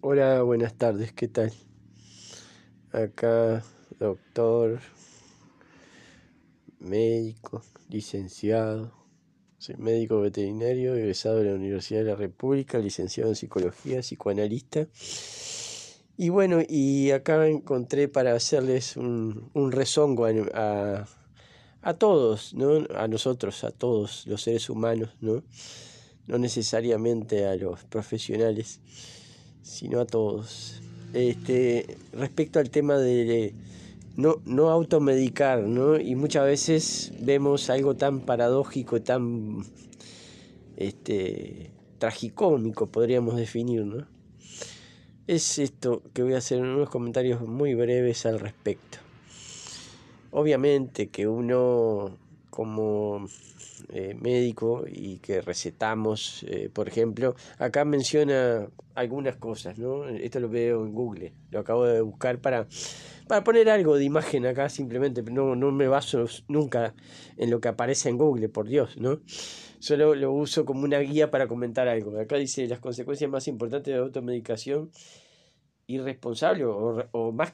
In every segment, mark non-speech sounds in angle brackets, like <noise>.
Hola, buenas tardes, ¿qué tal? Acá, doctor, médico, licenciado, soy médico veterinario, egresado de la Universidad de la República, licenciado en psicología, psicoanalista. Y bueno, y acá encontré para hacerles un, un rezongo a, a todos, ¿no? A nosotros, a todos los seres humanos, ¿no? No necesariamente a los profesionales sino a todos. Este, respecto al tema de no, no automedicar, ¿no? Y muchas veces vemos algo tan paradójico, tan este, tragicómico, podríamos definir, ¿no? Es esto que voy a hacer unos comentarios muy breves al respecto. Obviamente que uno como eh, médico y que recetamos, eh, por ejemplo, acá menciona algunas cosas, ¿no? Esto lo veo en Google, lo acabo de buscar para, para poner algo de imagen acá simplemente, no, no me baso nunca en lo que aparece en Google, por Dios, ¿no? Solo lo uso como una guía para comentar algo. Acá dice las consecuencias más importantes de la automedicación irresponsable o, más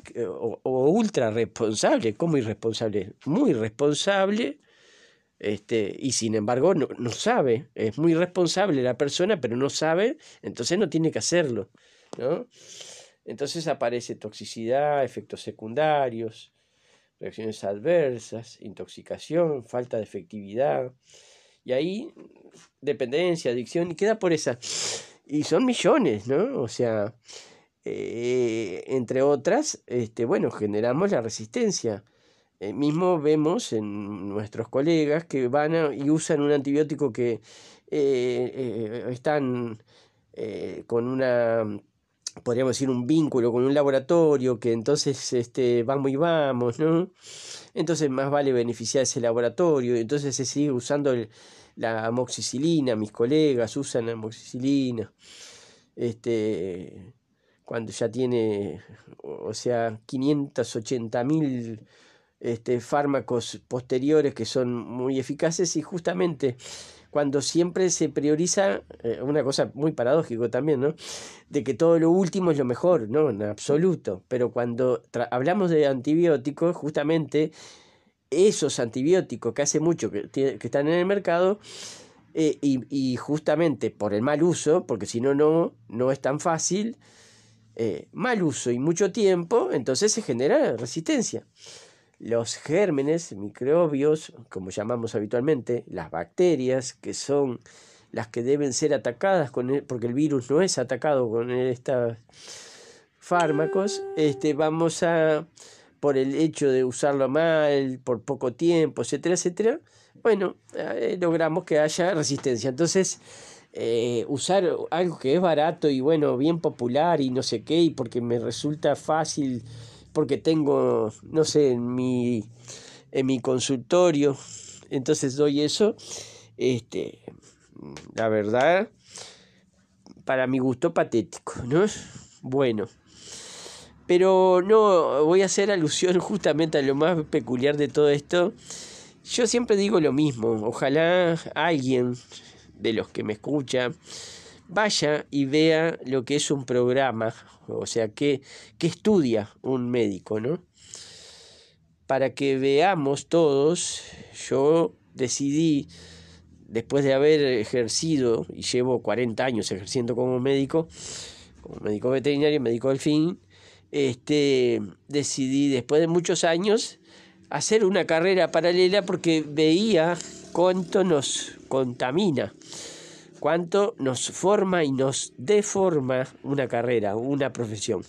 ultra responsable, como irresponsable, muy responsable este, y sin embargo no, sabe, es muy responsable la persona, pero no sabe, entonces no tiene que hacerlo. ¿no? Entonces aparece toxicidad, efectos secundarios, reacciones adversas, intoxicación, falta de efectividad, y ahí dependencia, adicción, y queda por esa. Y son millones, ¿no? O sea, eh, entre otras, este, bueno, generamos la resistencia eh, mismo vemos en nuestros colegas que van y usan un antibiótico que eh, eh, están con una mm, podríamos decir, un vínculo con un laboratorio, que entonces este, vamos y vamos, ¿no? Entonces más vale beneficiar ese laboratorio, entonces se sigue usando la amoxicilina, mis colegas usan la amoxicilina, este, cuando ya tiene, o sea, 580 mil este, fármacos posteriores que son muy eficaces y justamente cuando siempre se prioriza, eh, una cosa muy paradójico también, ¿no? De que todo lo último es lo mejor, ¿no? En absoluto. Pero cuando hablamos de antibióticos, justamente esos antibióticos que hace mucho que, están en el mercado, eh, y, justamente por el mal uso, porque si no, no, no es tan fácil, eh, mal uso y mucho tiempo, entonces se genera resistencia. Los gérmenes, microbios, como llamamos habitualmente, las bacterias, que son las que deben ser atacadas con e, porque el virus no es atacado con estos fármacos, este, vamos a, por el hecho de usarlo mal, por poco tiempo, etcétera, etcétera, bueno, eh, logramos que haya resistencia. Entonces, eh, usar algo que es barato y bueno, bien popular y no sé qué, y porque me resulta fácil porque tengo, no sé, en mi, en mi consultorio, entonces doy eso, este, la verdad, para mi gusto patético, ¿no? Bueno. Pero no, voy a hacer alusión <laughs> justamente a lo más peculiar de todo esto. Yo siempre digo lo mismo, ojalá alguien de los que me escuchan, vaya y vea lo que es un programa, o sea, qué, estudia un médico, ¿no? Para que veamos todos, yo decidí, después de haber ejercido, y llevo 40 años ejerciendo como médico, como médico veterinario, médico del este, decidí después de muchos años hacer una carrera paralela porque veía cuánto nos contamina cuánto nos forma y nos deforma una carrera, una profesión.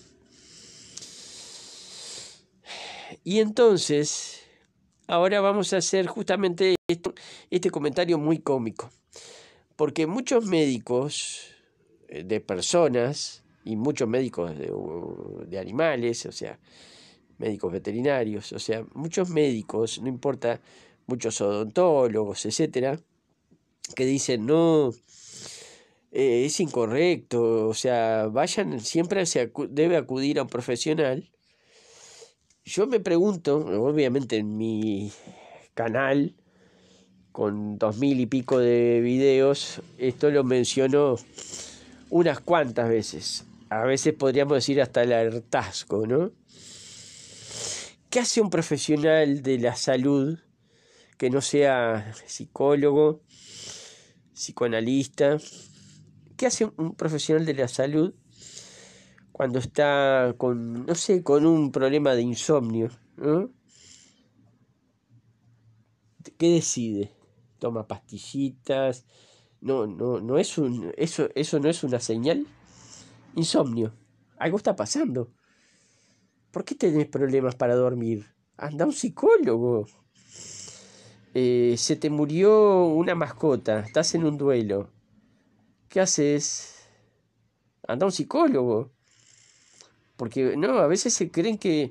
Y entonces, ahora vamos a hacer justamente este comentario muy cómico, porque muchos médicos eh, de personas y muchos médicos de, de animales, o sea, médicos veterinarios, o sea, muchos médicos, no importa, muchos odontólogos, etcétera, que dicen, no, eh, es incorrecto. O sea, vayan, siempre se debe acudir a un profesional. Yo me pregunto, obviamente en mi canal, con dos mil y pico de videos, esto lo menciono unas cuantas veces. A veces podríamos decir hasta el hartazgo, ¿no? ¿Qué hace un profesional de la salud que no sea psicólogo, psicoanalista, ¿Qué hace un profesional de la salud cuando está con, no sé, con un problema de insomnio? ¿Qué decide? ¿Toma pastillitas? No, no, no es un, eso, eso no es una señal. Insomnio. Algo está pasando. ¿Por qué tenés problemas para dormir? Anda un psicólogo. Eh, se te murió una mascota, estás en un duelo ¿Qué haces? Anda un psicólogo. Porque no, a veces se creen que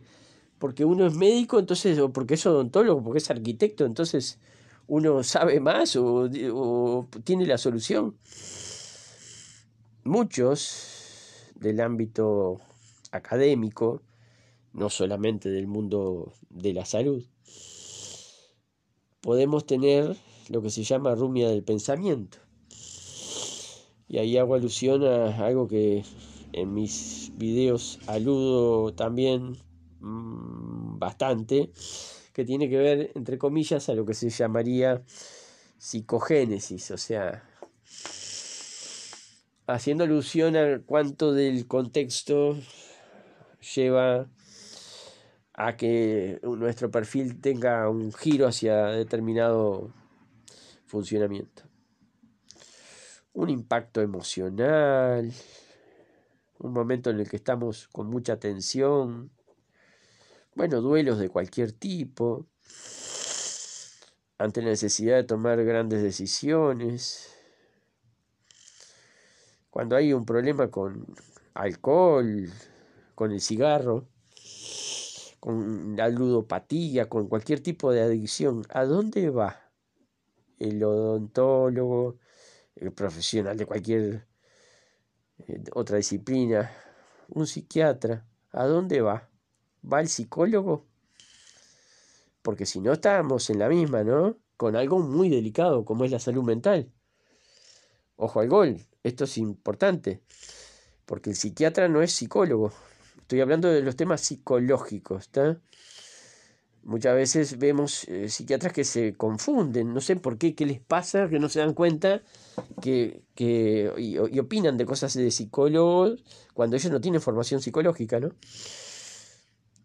porque uno es médico, entonces, o porque es odontólogo, porque es arquitecto, entonces uno sabe más o tiene la solución. Muchos del ámbito académico, no solamente del mundo de la salud, podemos tener lo que se llama rumia del pensamiento. Y ahí hago alusión a algo que en mis videos aludo también mm, bastante, que tiene que ver, entre comillas, a lo que se llamaría psicogénesis, o sea, haciendo alusión a cuánto del contexto lleva a que nuestro perfil tenga un giro hacia determinado funcionamiento un impacto emocional, un momento en el que estamos con mucha tensión, bueno, duelos de cualquier tipo, ante la necesidad de tomar grandes decisiones, cuando hay un problema con alcohol, con el cigarro, con la ludopatía, con cualquier tipo de adicción, ¿a dónde va el odontólogo, eh, profesional de cualquier eh, otra disciplina, un psiquiatra, ¿a dónde va? ¿Va el psicólogo? Porque si no estamos en la misma, ¿no? Con algo muy delicado como es la salud mental. Ojo al gol, esto es importante, porque el psiquiatra no es psicólogo. Estoy hablando de los temas psicológicos, ¿está? Muchas veces vemos eh, psiquiatras que se confunden, no sé por qué, qué les pasa, que no se dan cuenta, que, y, opinan de cosas de psicólogos cuando ellos no tienen formación psicológica, ¿no?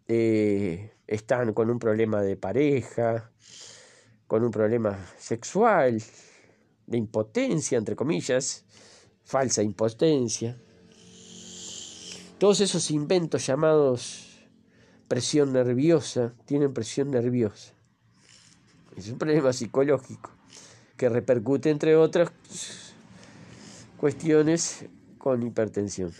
Eh, están con un problema de pareja, con un problema sexual, de impotencia, entre comillas, falsa impotencia. Todos esos inventos llamados presión nerviosa, tienen presión nerviosa. Es un problema psicológico que repercute, entre otras cuestiones, con hipertensión.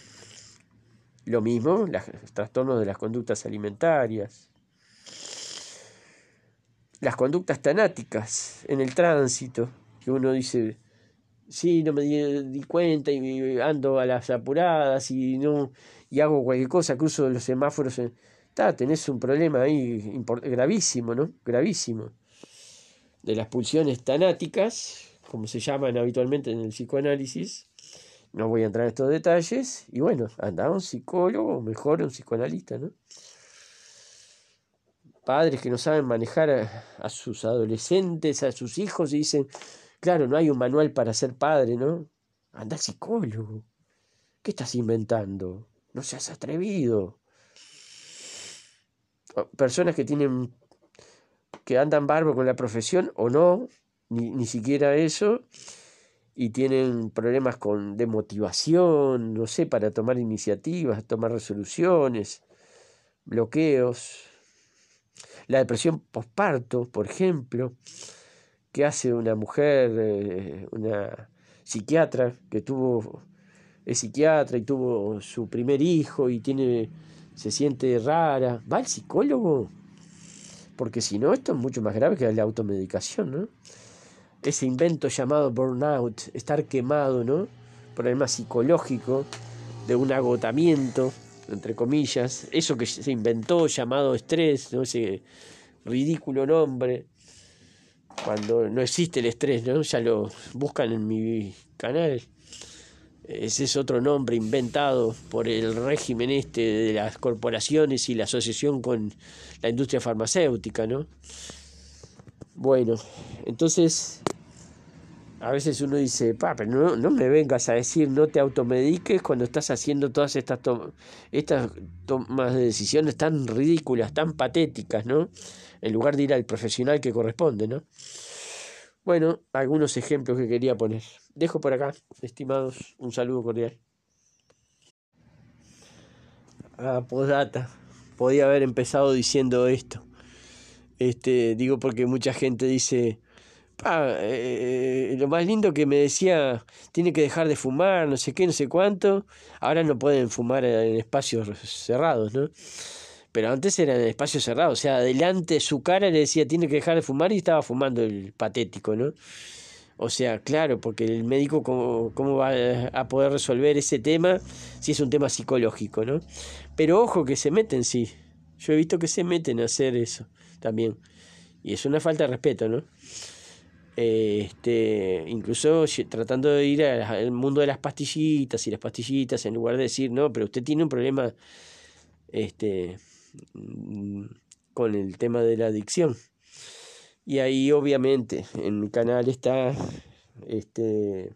Lo mismo, los trastornos de las conductas alimentarias, las conductas tanáticas en el tránsito, que uno dice, sí, no me di, cuenta y ando a las apuradas y no y hago cualquier cosa, cruzo los semáforos en, tenés un problema ahí gravísimo, ¿no? Gravísimo. De las pulsiones tanáticas, como se llaman habitualmente en el psicoanálisis. No voy a entrar en estos detalles. Y bueno, anda un psicólogo, o mejor un psicoanalista, ¿no? Padres que no saben manejar a, sus adolescentes, a sus hijos, y dicen, claro, no hay un manual para ser padre, ¿no? Anda psicólogo. ¿Qué estás inventando? No seas atrevido personas que tienen que andan barbo con la profesión o no, ni, siquiera eso, y tienen problemas con de motivación, no sé, para tomar iniciativas, tomar resoluciones, bloqueos, la depresión posparto, por ejemplo, que hace una mujer, eh, una psiquiatra que tuvo es psiquiatra y tuvo su primer hijo y tiene se siente rara, va al psicólogo. Porque si no, esto es mucho más grave que la automedicación, ¿no? Ese invento llamado burnout, estar quemado, ¿no? Problema psicológico, de un agotamiento, entre comillas, eso que se inventó llamado estrés, ¿no? Ese ridículo nombre, cuando no existe el estrés, ¿no? Ya lo buscan en mi canal ese es otro nombre inventado por el régimen este de las corporaciones y la asociación con la industria farmacéutica, ¿no? Bueno, entonces a veces uno dice, pa, no, me vengas a decir no te automediques cuando estás haciendo todas estas, estas tomas de decisiones tan ridículas, tan patéticas, ¿no? En lugar de ir al profesional que corresponde, ¿no? Bueno, algunos ejemplos que quería poner. Dejo por acá, estimados, un saludo cordial. Ah, Podía haber empezado diciendo esto. Este, digo porque mucha gente dice, eh, lo más lindo que me decía, tiene que dejar de fumar, no sé qué, no sé cuánto. Ahora no pueden fumar en espacios cerrados, ¿no? Pero antes era en el espacio cerrado, o sea, adelante su cara le decía, tiene que dejar de fumar y estaba fumando el patético, ¿no? O sea, claro, porque el médico cómo, va a poder resolver ese tema si es un tema psicológico, ¿no? Pero ojo que se meten, sí. Yo he visto que se meten a hacer eso también. Y es una falta de respeto, ¿no? Este, incluso tratando de ir al mundo de las pastillitas y las pastillitas, en lugar de decir, no, pero usted tiene un problema este, Mm, con el tema de la adicción. Y ahí obviamente en mi canal está este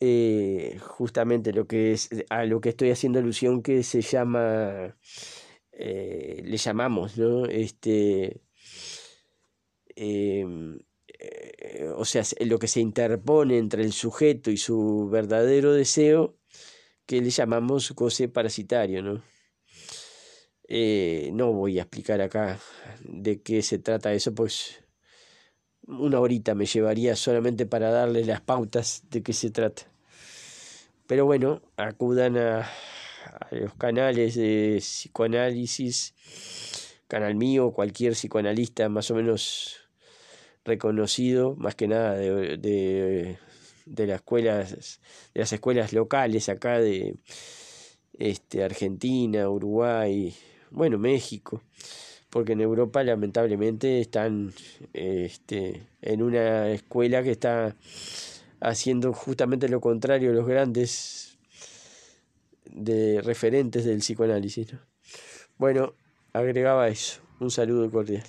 eh, justamente lo que es a lo que estoy haciendo alusión que se llama eh, le llamamos no este em, eh, o sea lo que se interpone entre el sujeto y su verdadero deseo que le llamamos goce parasitario no eh, no voy a explicar acá de qué se trata eso, pues una horita me llevaría solamente para darle las pautas de qué se trata. Pero bueno, acudan a, los canales de psicoanálisis, canal mío, cualquier psicoanalista más o menos reconocido, más que nada de, las escuelas, de las escuelas locales acá de este, Argentina, Uruguay, bueno, México, porque en Europa lamentablemente están este, en una escuela que está haciendo justamente lo contrario los grandes de referentes del psicoanálisis. Bueno, agregaba eso. Un saludo cordial.